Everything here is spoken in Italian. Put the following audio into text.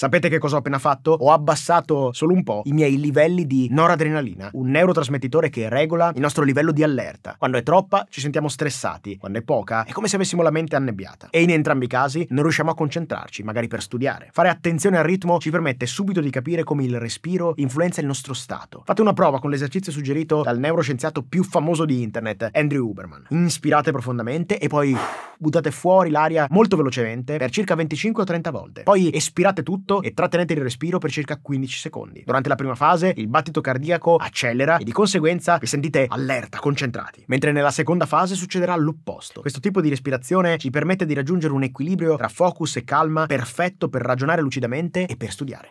Sapete che cosa ho appena fatto? Ho abbassato solo un po' i miei livelli di noradrenalina, un neurotrasmettitore che regola il nostro livello di allerta. Quando è troppa ci sentiamo stressati, quando è poca è come se avessimo la mente annebbiata. E in entrambi i casi non riusciamo a concentrarci, magari per studiare. Fare attenzione al ritmo ci permette subito di capire come il respiro influenza il nostro stato. Fate una prova con l'esercizio suggerito dal neuroscienziato più famoso di internet, Andrew Huberman. Inspirate profondamente e poi buttate fuori l'aria molto velocemente per circa 25 o 30 volte. Poi espirate tutto e trattenete il respiro per circa 15 secondi. Durante la prima fase il battito cardiaco accelera e di conseguenza vi sentite allerta, concentrati. Mentre nella seconda fase succederà l'opposto. Questo tipo di respirazione ci permette di raggiungere un equilibrio tra focus e calma perfetto per ragionare lucidamente e per studiare.